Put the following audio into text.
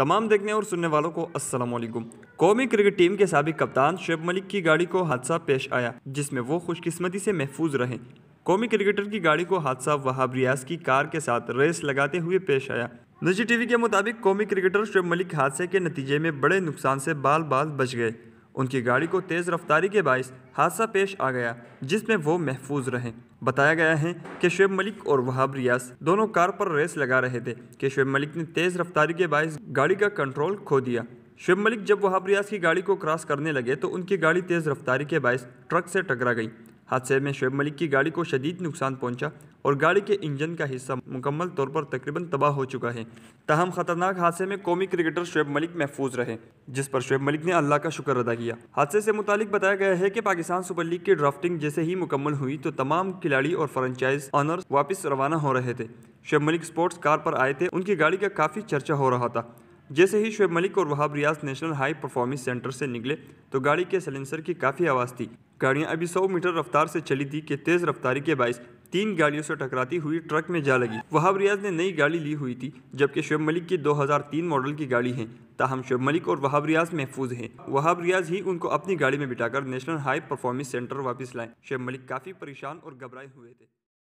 तमाम देखने और सुनने वालों को अस्सलाम वालेकुम कौमी क्रिकेट टीम के सबक कप्तान शेब मलिक की गाड़ी को हादसा पेश आया जिसमें वो खुशकिस्मती से महफूज रहे कौमी क्रिकेटर की गाड़ी को हादसा वहाब रियाज की कार के साथ रेस लगाते हुए पेश आया निजी टीवी के मुताबिक कौमी क्रिकेटर शेब मलिक हादसे के नतीजे में बड़े नुकसान से बाल बाल बच गए उनकी गाड़ी को तेज़ रफ्तारी के बायस हादसा पेश आ गया जिसमें वो महफूज रहे बताया गया है कि शुब मलिक और वहाब रियाज दोनों कार पर रेस लगा रहे थे कि शुब मलिक ने तेज़ रफ्तारी के बायस गाड़ी का कंट्रोल खो दिया शुब मलिक जब वहाब रियाज की गाड़ी को क्रॉस करने लगे तो उनकी गाड़ी तेज़ रफ्तारी के बायस ट्रक से टकरा गई हादसे में शुब मलिक की गाड़ी को शदीद नुकसान पहुंचा और गाड़ी के इंजन का हिस्सा मुकम्मल तौर पर तकरीबन तबाह हो चुका है तहम खतरनाक हादसे में कौमी क्रिकेटर शुब मलिक महफूज रहे जिस पर शुब मलिक ने अल्लाह का शुक्र अदा किया हादसे से मुतालिक बताया गया है कि पाकिस्तान सुपर लीग की ड्राफ्टिंग जैसे ही मुकम्मल हुई तो तमाम खिलाड़ी और फ्रेंचाइज ऑनर वापस रवाना हो रहे थे शेब मलिक स्पोर्ट्स कार पर आए थे उनकी गाड़ी का काफ़ी चर्चा हो रहा था जैसे ही शुएब मलिक और Wahab Riaz national high performance centre से निकले तो गाड़ी के सिलेंसर की काफ़ी आवाज़ थी गाड़ियां अभी 100 मीटर रफ्तार से चली थी कि तेज़ रफ्तारी के बायस तीन गाड़ियों से टकराती हुई ट्रक में जा लगी वहाब रियाज ने नई गाड़ी ली हुई थी जबकि शुभ मलिक की 2003 मॉडल की गाड़ी है ताहम शुभ मलिक और वहाब रियाज महफूज हैं वहाब रियाज ही उनको अपनी गाड़ी में बिठाकर नेशनल हाई परफॉर्मेंस सेंटर वापस लाए शुभ मलिक काफ़ी परेशान और घबराए हुए थे